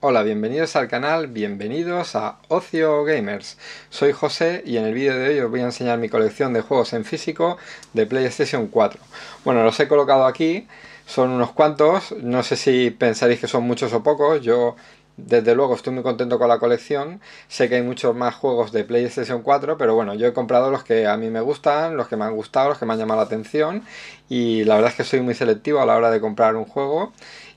Hola, bienvenidos al canal, bienvenidos a Ocio Gamers. Soy José y en el vídeo de hoy os voy a enseñar mi colección de juegos en físico de PlayStation 4. Bueno, los he colocado aquí, son unos cuantos, no sé si pensaréis que son muchos o pocos, yo desde luego estoy muy contento con la colección. Sé que hay muchos más juegos de PlayStation 4, pero bueno, yo he comprado los que a mí me gustan, los que me han gustado, los que me han llamado la atención. Y la verdad es que soy muy selectivo a la hora de comprar un juego.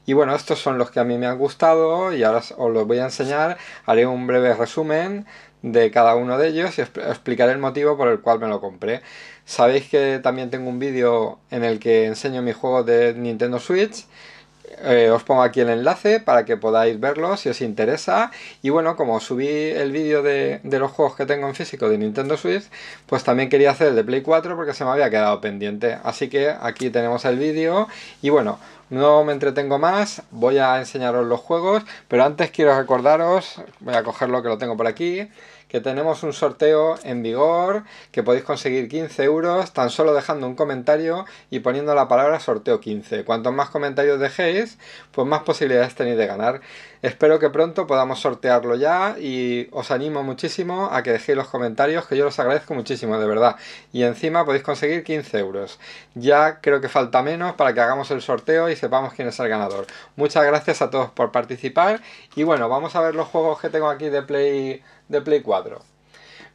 Y bueno, estos son los que a mí me han gustado y ahora os los voy a enseñar. Haré un breve resumen de cada uno de ellos y os explicaré el motivo por el cual me lo compré. Sabéis que también tengo un vídeo en el que enseño mis juegos de Nintendo Switch eh, os pongo aquí el enlace para que podáis verlo si os interesa. Y bueno, como subí el vídeo de, los juegos que tengo en físico de Nintendo Switch, pues también quería hacer el de Play 4 porque se me había quedado pendiente. Así que aquí tenemos el vídeo. Y bueno, no me entretengo más, voy a enseñaros los juegos, pero antes quiero recordaros, voy a coger lo que lo tengo por aquí, que tenemos un sorteo en vigor, que podéis conseguir 15 euros tan solo dejando un comentario y poniendo la palabra sorteo 15. Cuantos más comentarios dejéis, pues más posibilidades tenéis de ganar. Espero que pronto podamos sortearlo ya y os animo muchísimo a que dejéis los comentarios, que yo los agradezco muchísimo, de verdad. Y encima podéis conseguir 15 euros. Ya creo que falta menos para que hagamos el sorteo y sepamos quién es el ganador. Muchas gracias a todos por participar y bueno, vamos a ver los juegos que tengo aquí de Play, de Play 4.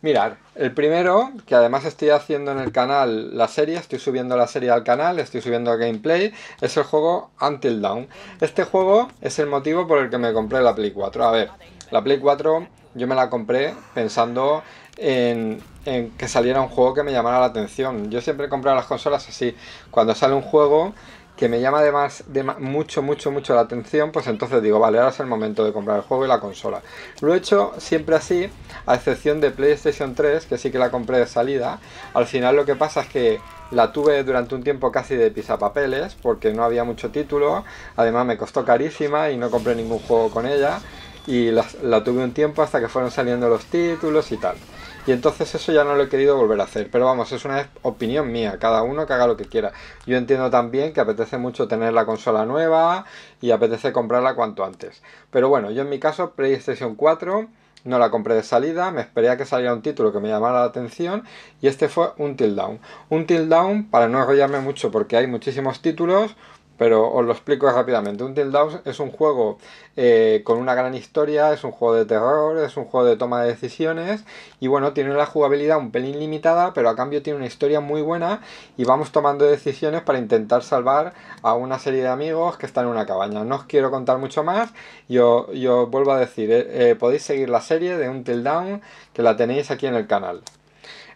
Mirad, el primero, que además estoy haciendo en el canal la serie, estoy subiendo la serie al canal, estoy subiendo gameplay, es el juego Until Dawn. Este juego es el motivo por el que me compré la Play 4. A ver, la Play 4 yo me la compré pensando en, en que saliera un juego que me llamara la atención. Yo siempre he comprado las consolas así. Cuando sale un juego que me llama además mucho, mucho, mucho la atención, pues entonces digo, vale, ahora es el momento de comprar el juego y la consola. Lo he hecho siempre así, a excepción de PlayStation 3, que sí que la compré de salida. Al final lo que pasa es que la tuve durante un tiempo casi de pisapapeles, porque no había mucho título, además me costó carísima y no compré ningún juego con ella. Y la, la tuve un tiempo hasta que fueron saliendo los títulos y tal. Y entonces eso ya no lo he querido volver a hacer. Pero vamos, es una opinión mía, cada uno que haga lo que quiera. Yo entiendo también que apetece mucho tener la consola nueva y apetece comprarla cuanto antes. Pero bueno, yo en mi caso, PlayStation 4 no la compré de salida, me esperé a que saliera un título que me llamara la atención y este fue un down Un down para no enrollarme mucho porque hay muchísimos títulos, pero os lo explico rápidamente. Un Down es un juego eh, con una gran historia, es un juego de terror, es un juego de toma de decisiones y bueno, tiene la jugabilidad un pelín limitada, pero a cambio tiene una historia muy buena y vamos tomando decisiones para intentar salvar a una serie de amigos que están en una cabaña. No os quiero contar mucho más, yo, yo vuelvo a decir, eh, eh, podéis seguir la serie de Un Down que la tenéis aquí en el canal.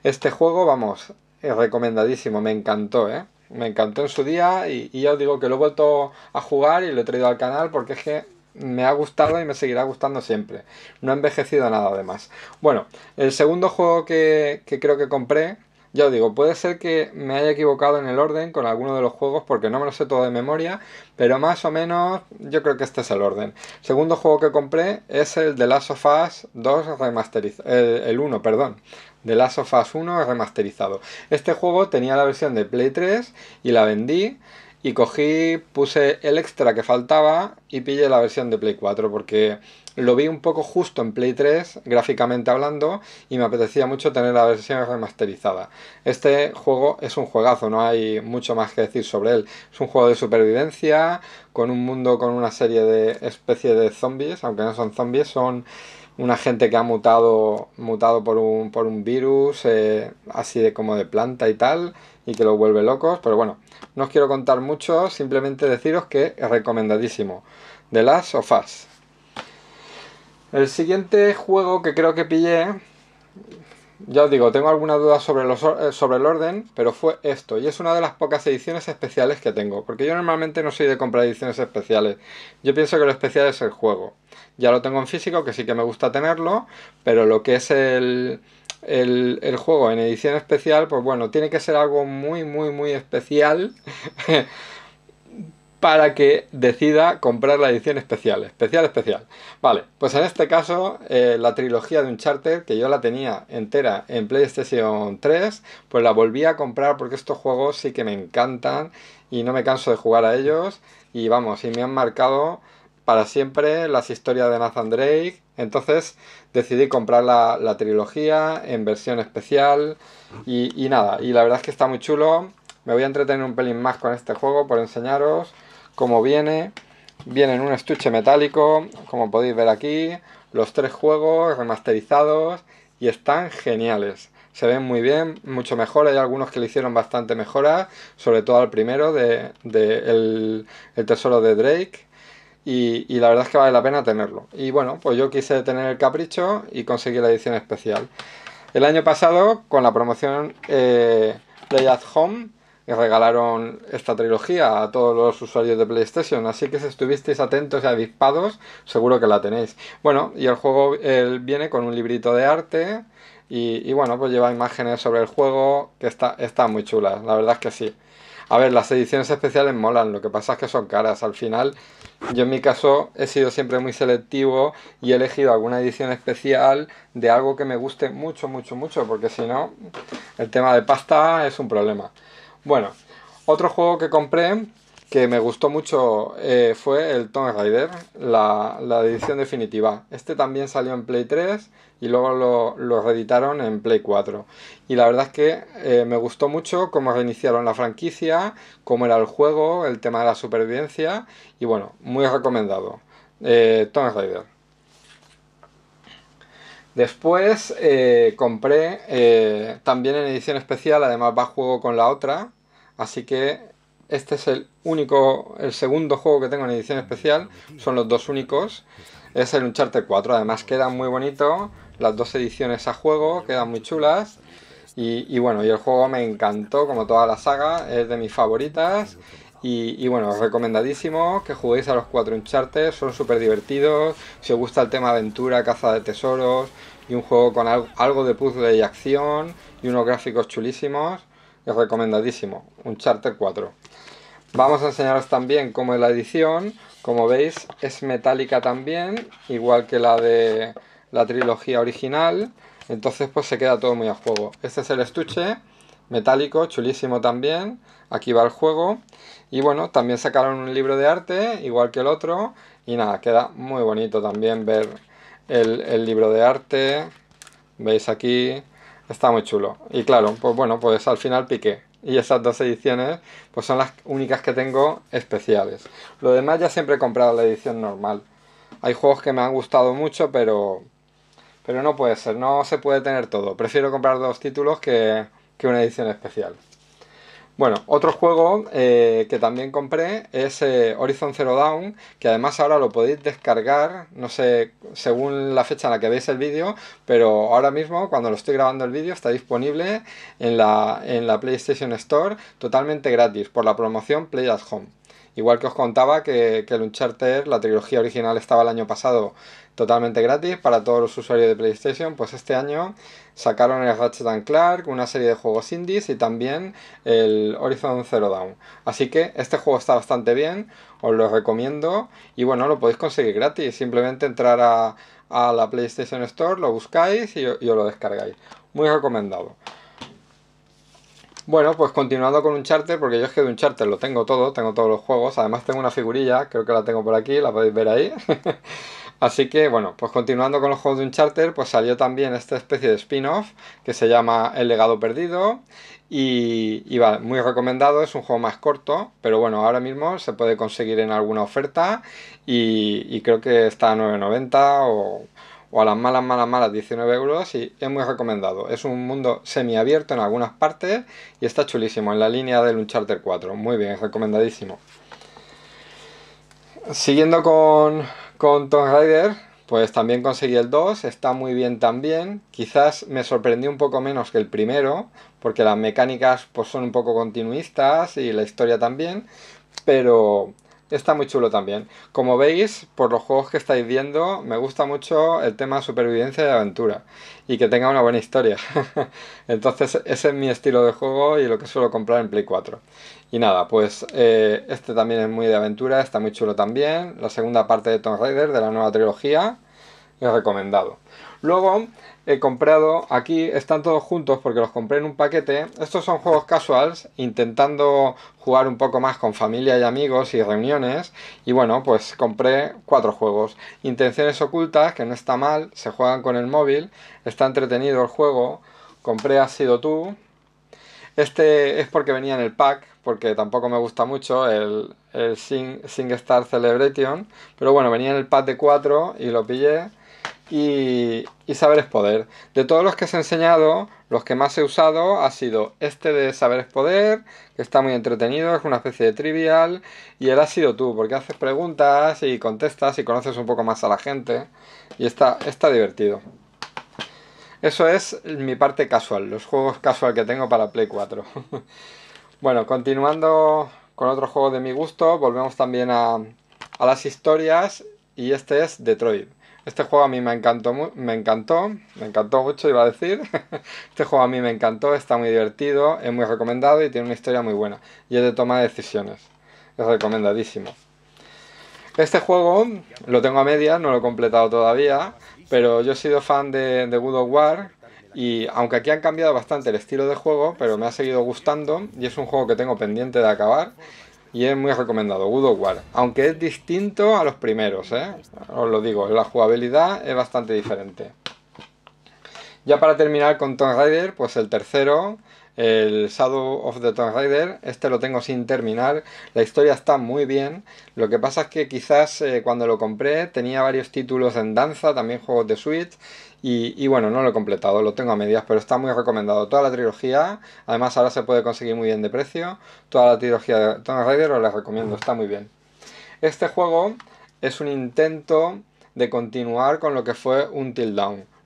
Este juego, vamos, es recomendadísimo, me encantó, ¿eh? me encantó en su día y, ya os digo que lo he vuelto a jugar y lo he traído al canal porque es que me ha gustado y me seguirá gustando siempre. No ha envejecido nada además. Bueno, el segundo juego que, que creo que compré ya os digo, puede ser que me haya equivocado en el orden con alguno de los juegos porque no me lo sé todo de memoria, pero más o menos yo creo que este es el orden. segundo juego que compré es el de Last of 2 el, perdón, The Last of Us 1 remasterizado. Este juego tenía la versión de Play 3 y la vendí y cogí, puse el extra que faltaba y pillé la versión de Play 4 porque lo vi un poco justo en Play 3, gráficamente hablando, y me apetecía mucho tener la versión remasterizada. Este juego es un juegazo, no hay mucho más que decir sobre él. Es un juego de supervivencia, con un mundo con una serie de especie de zombies, aunque no son zombies, son una gente que ha mutado, mutado por, un, por un virus, eh, así de, como de planta y tal, y que lo vuelve locos. Pero bueno, no os quiero contar mucho, simplemente deciros que es recomendadísimo. de Last of Us. El siguiente juego que creo que pillé ya os digo, tengo alguna duda sobre, los, eh, sobre el orden, pero fue esto. Y es una de las pocas ediciones especiales que tengo. Porque yo normalmente no soy de comprar ediciones especiales. Yo pienso que lo especial es el juego. Ya lo tengo en físico, que sí que me gusta tenerlo. Pero lo que es el, el, el juego en edición especial, pues bueno, tiene que ser algo muy, muy, muy especial. para que decida comprar la edición especial, especial, especial. Vale, pues en este caso eh, la trilogía de Uncharted, que yo la tenía entera en PlayStation 3, pues la volví a comprar porque estos juegos sí que me encantan y no me canso de jugar a ellos y vamos, y me han marcado para siempre las historias de Nathan Drake. Entonces decidí comprar la, trilogía en versión especial y nada, y la verdad es que está muy chulo. Me voy a entretener un pelín más con este juego por enseñaros como viene. Viene en un estuche metálico, como podéis ver aquí, los tres juegos remasterizados y están geniales. Se ven muy bien, mucho mejor. Hay algunos que le hicieron bastante mejoras, sobre todo al primero de, el, tesoro de Drake. Y, la verdad es que vale la pena tenerlo. Y bueno, pues yo quise tener el capricho y conseguí la edición especial. El año pasado, con la promoción eh, Play at Home, regalaron esta trilogía a todos los usuarios de PlayStation, así que si estuvisteis atentos y avispados, seguro que la tenéis. Bueno, y el juego viene con un librito de arte y, bueno, pues lleva imágenes sobre el juego que está, está muy chula la verdad es que sí. A ver, las ediciones especiales molan, lo que pasa es que son caras. Al final, yo en mi caso he sido siempre muy selectivo y he elegido alguna edición especial de algo que me guste mucho, mucho, mucho, porque si no, el tema de pasta es un problema. Bueno, otro juego que compré que me gustó mucho eh, fue el Tomb Raider, la, edición definitiva. Este también salió en Play 3 y luego lo, reeditaron en Play 4. Y la verdad es que eh, me gustó mucho cómo reiniciaron la franquicia, cómo era el juego, el tema de la supervivencia y bueno, muy recomendado. Eh, Tomb Raider. Después eh, compré eh, también en edición especial, además va juego con la otra, así que este es el único, el segundo juego que tengo en edición especial, son los dos únicos, es el Uncharted 4, además quedan muy bonito, las dos ediciones a juego quedan muy chulas, y, y bueno, y el juego me encantó como toda la saga, es de mis favoritas, y, y, bueno, recomendadísimo que juguéis a los cuatro Uncharted, son súper divertidos. Si os gusta el tema aventura, caza de tesoros y un juego con algo, de puzzle y acción y unos gráficos chulísimos, es recomendadísimo. Uncharted 4. Vamos a enseñaros también cómo es la edición. Como veis, es metálica también, igual que la de la trilogía original. Entonces, pues se queda todo muy a juego. Este es el estuche metálico, chulísimo también. Aquí va el juego. Y bueno, también sacaron un libro de arte, igual que el otro. Y nada, queda muy bonito también ver el, libro de arte. Veis aquí, está muy chulo. Y claro, pues bueno, pues al final piqué. Y esas dos ediciones pues son las únicas que tengo especiales. Lo demás ya siempre he comprado la edición normal. Hay juegos que me han gustado mucho, pero pero no puede ser, no se puede tener todo. Prefiero comprar dos títulos que que una edición especial. Bueno, otro juego eh, que también compré es eh, Horizon Zero Dawn, que además ahora lo podéis descargar, no sé, según la fecha en la que veis el vídeo, pero ahora mismo, cuando lo estoy grabando el vídeo, está disponible en la, en la PlayStation Store totalmente gratis por la promoción Play at Home. Igual que os contaba que, que el Uncharted, la trilogía original, estaba el año pasado totalmente gratis para todos los usuarios de PlayStation, pues este año sacaron el Ratchet Clank, una serie de juegos indies y también el Horizon Zero Dawn. Así que este juego está bastante bien, os lo recomiendo y bueno, lo podéis conseguir gratis, simplemente entrar a, a la PlayStation Store, lo buscáis y, y os lo descargáis. Muy recomendado. Bueno, pues continuando con un charter, porque yo es que de un charter lo tengo todo, tengo todos los juegos, además tengo una figurilla, creo que la tengo por aquí, la podéis ver ahí. Así que bueno, pues continuando con los juegos de Uncharted, pues salió también esta especie de spin-off que se llama El legado perdido y, va, muy recomendado, es un juego más corto, pero bueno, ahora mismo se puede conseguir en alguna oferta y, creo que está a 9.90 o, o a las malas, malas, malas 19 euros y es muy recomendado. Es un mundo semiabierto en algunas partes y está chulísimo, en la línea del Uncharted 4. Muy bien, recomendadísimo. Siguiendo con con Tomb Raider, pues también conseguí el 2, está muy bien también. Quizás me sorprendió un poco menos que el primero, porque las mecánicas pues, son un poco continuistas y la historia también, pero está muy chulo también. Como veis, por los juegos que estáis viendo, me gusta mucho el tema supervivencia y aventura y que tenga una buena historia. Entonces, ese es mi estilo de juego y lo que suelo comprar en Play 4. Y nada, pues eh, este también es muy de aventura, está muy chulo también. La segunda parte de Tomb Raider de la nueva trilogía es recomendado. Luego he comprado, aquí están todos juntos porque los compré en un paquete. Estos son juegos casuals, intentando jugar un poco más con familia y amigos y reuniones. Y bueno, pues compré cuatro juegos. Intenciones ocultas, que no está mal, se juegan con el móvil, está entretenido el juego. Compré Has sido tú. Este es porque venía en el pack, porque tampoco me gusta mucho el, el Sing, Star Celebration, pero bueno, venía en el pad de 4 y lo pillé. Y, y Saber es Poder. De todos los que os he enseñado, los que más he usado ha sido este de Saber es Poder, que está muy entretenido, es una especie de trivial, y él ha sido tú, porque haces preguntas y contestas y conoces un poco más a la gente, y está, está divertido. Eso es mi parte casual, los juegos casual que tengo para Play 4. Bueno, continuando con otro juego de mi gusto, volvemos también a, las historias y este es Detroit. Este juego a mí me encantó, me encantó, me encantó mucho, iba a decir. Este juego a mí me encantó, está muy divertido, es muy recomendado y tiene una historia muy buena. Y es de toma de decisiones. Es recomendadísimo. Este juego lo tengo a media, no lo he completado todavía, pero yo he sido fan de, de Good of War y aunque aquí han cambiado bastante el estilo de juego, pero me ha seguido gustando y es un juego que tengo pendiente de acabar y es muy recomendado, Good War. Aunque es distinto a los primeros, ¿eh? os lo digo, la jugabilidad es bastante diferente. Ya para terminar con Tomb Raider, pues el tercero, el Shadow of the Tomb Raider, este lo tengo sin terminar, la historia está muy bien, lo que pasa es que quizás eh, cuando lo compré tenía varios títulos en danza, también juegos de Switch, y, bueno, no lo he completado, lo tengo a medias, pero está muy recomendado. Toda la trilogía, además ahora se puede conseguir muy bien de precio. Toda la trilogía de Tomb Raider os la recomiendo, está muy bien. Este juego es un intento de continuar con lo que fue un Till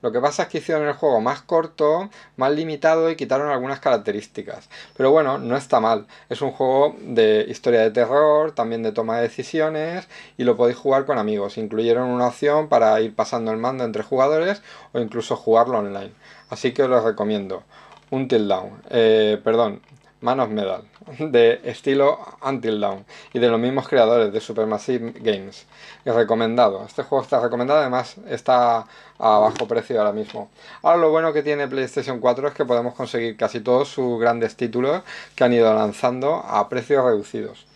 lo que pasa es que hicieron el juego más corto, más limitado y quitaron algunas características. Pero bueno, no está mal. Es un juego de historia de terror, también de toma de decisiones y lo podéis jugar con amigos. Incluyeron una opción para ir pasando el mando entre jugadores o incluso jugarlo online. Así que os lo recomiendo. Un tilt Down. Eh, perdón, Man of Metal, de estilo Until Down y de los mismos creadores de Supermassive Games. Es Recomendado. Este juego está recomendado, además está a bajo precio ahora mismo. Ahora lo bueno que tiene PlayStation 4 es que podemos conseguir casi todos sus grandes títulos que han ido lanzando a precios reducidos.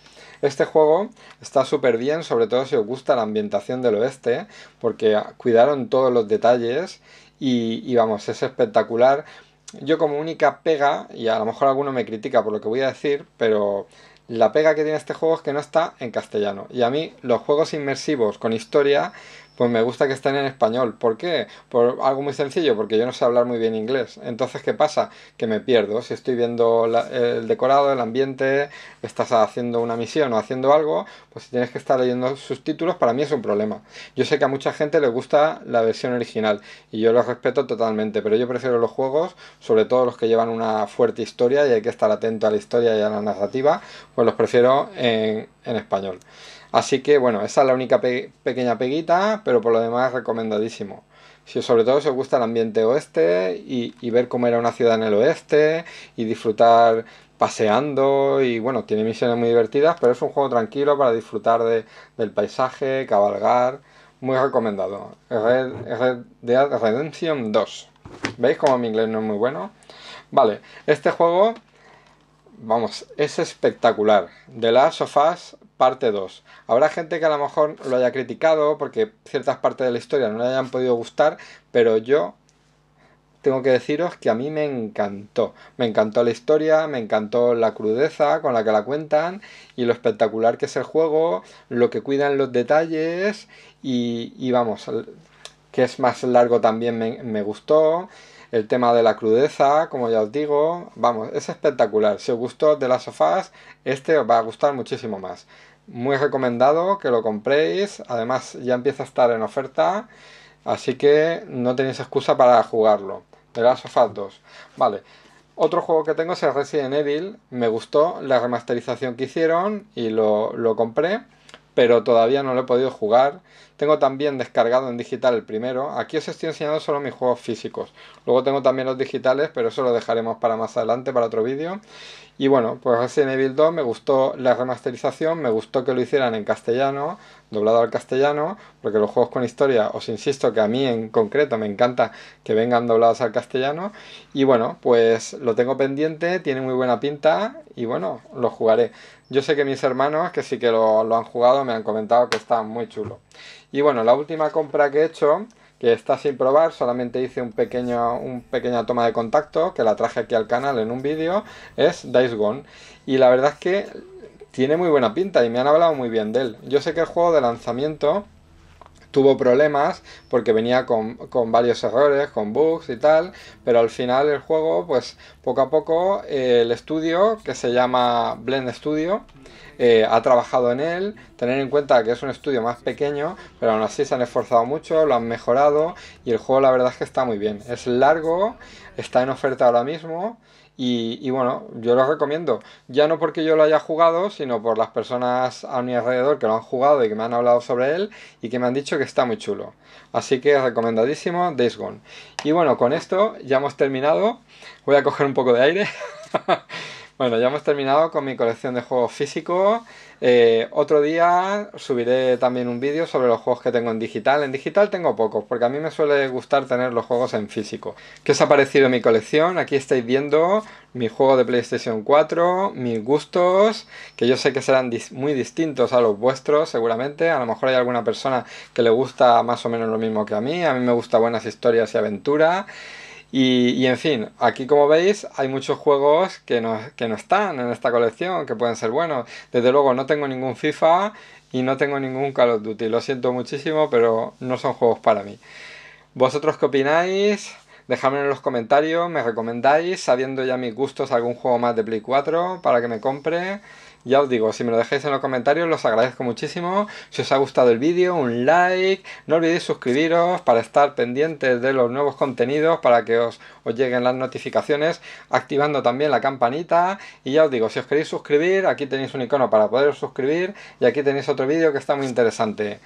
Este juego está súper bien, sobre todo si os gusta la ambientación del oeste, porque cuidaron todos los detalles y, y vamos, es espectacular yo como única pega, y a lo mejor alguno me critica por lo que voy a decir, pero la pega que tiene este juego es que no está en castellano. Y a mí los juegos inmersivos con historia pues me gusta que estén en español. ¿Por qué? Por algo muy sencillo, porque yo no sé hablar muy bien inglés. Entonces, ¿qué pasa? Que me pierdo. Si estoy viendo el decorado, el ambiente, estás haciendo una misión o haciendo algo, pues si tienes que estar leyendo subtítulos, para mí es un problema. Yo sé que a mucha gente le gusta la versión original y yo los respeto totalmente, pero yo prefiero los juegos, sobre todo los que llevan una fuerte historia y hay que estar atento a la historia y a la narrativa, pues los prefiero en, en español. Así que bueno, esa es la única pequeña peguita, pero por lo demás recomendadísimo. Si sobre todo os gusta el ambiente oeste y, ver cómo era una ciudad en el oeste y disfrutar paseando y bueno, tiene misiones muy divertidas, pero es un juego tranquilo para disfrutar del paisaje, cabalgar, muy recomendado. Red, Red Dead Redemption 2. ¿Veis cómo mi inglés no es muy bueno? Vale, este juego, vamos, es espectacular. The Last of Us parte 2. Habrá gente que a lo mejor lo haya criticado porque ciertas partes de la historia no le hayan podido gustar, pero yo tengo que deciros que a mí me encantó. Me encantó la historia, me encantó la crudeza con la que la cuentan y lo espectacular que es el juego, lo que cuidan los detalles y, vamos, que es más largo también me gustó el tema de la crudeza, como ya os digo, vamos, es espectacular. Si os gustó de las sofás, este os va a gustar muchísimo más. Muy recomendado que lo compréis, además ya empieza a estar en oferta, así que no tenéis excusa para jugarlo. De las Us 2. Vale. Otro juego que tengo es Resident Evil. Me gustó la remasterización que hicieron y lo, lo compré pero todavía no lo he podido jugar. Tengo también descargado en digital el primero. Aquí os estoy enseñando solo mis juegos físicos. Luego tengo también los digitales, pero eso lo dejaremos para más adelante, para otro vídeo. Y bueno, pues Resident Evil 2 me gustó la remasterización, me gustó que lo hicieran en castellano, doblado al castellano, porque los juegos con historia, os insisto que a mí en concreto me encanta que vengan doblados al castellano. Y bueno, pues lo tengo pendiente, tiene muy buena pinta y bueno, lo jugaré. Yo sé que mis hermanos, que sí que lo, lo han jugado, me han comentado que está muy chulo. Y bueno, la última compra que he hecho que está sin probar, solamente hice un pequeño, un pequeña toma de contacto, que la traje aquí al canal en un vídeo, es Dice Gone. Y la verdad es que tiene muy buena pinta y me han hablado muy bien de él. Yo sé que el juego de lanzamiento tuvo problemas porque venía con, varios errores, con bugs y tal, pero al final el juego, pues poco a poco, eh, el estudio, que se llama Blend Studio, eh, ha trabajado en él, tener en cuenta que es un estudio más pequeño, pero aún así se han esforzado mucho, lo han mejorado y el juego la verdad es que está muy bien. Es largo, está en oferta ahora mismo. Y, y, bueno, yo lo recomiendo. Ya no porque yo lo haya jugado, sino por las personas a mi alrededor que lo han jugado y que me han hablado sobre él y que me han dicho que está muy chulo. Así que recomendadísimo Days Gone. Y bueno, con esto ya hemos terminado. Voy a coger un poco de aire. Bueno, ya hemos terminado con mi colección de juegos físicos. Eh, otro día subiré también un vídeo sobre los juegos que tengo en digital. En digital tengo pocos, porque a mí me suele gustar tener los juegos en físico. ¿Qué os ha parecido mi colección? Aquí estáis viendo mi juego de PlayStation 4, mis gustos, que yo sé que serán muy distintos a los vuestros seguramente. A lo mejor hay alguna persona que le gusta más o menos lo mismo que a mí. A mí me gustan buenas historias y aventuras. Y, en fin, aquí como veis hay muchos juegos que no, que no están en esta colección, que pueden ser buenos. Desde luego no tengo ningún FIFA y no tengo ningún Call of Duty. Lo siento muchísimo, pero no son juegos para mí. ¿Vosotros qué opináis? Dejadme en los comentarios, me recomendáis, sabiendo ya mis gustos, algún juego más de Play 4 para que me compre. Ya os digo, si me lo dejáis en los comentarios, los agradezco muchísimo. Si os ha gustado el vídeo, un like. No olvidéis suscribiros para estar pendientes de los nuevos contenidos, para que os, os lleguen las notificaciones, activando también la campanita. Y ya os digo, si os queréis suscribir, aquí tenéis un icono para poder suscribir. Y aquí tenéis otro vídeo que está muy interesante.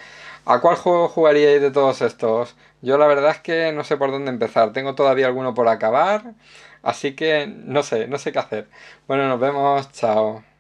¿A cuál juego jugaríais de todos estos? Yo la verdad es que no sé por dónde empezar. Tengo todavía alguno por acabar. Así que no sé, no sé qué hacer. Bueno, nos vemos. Chao.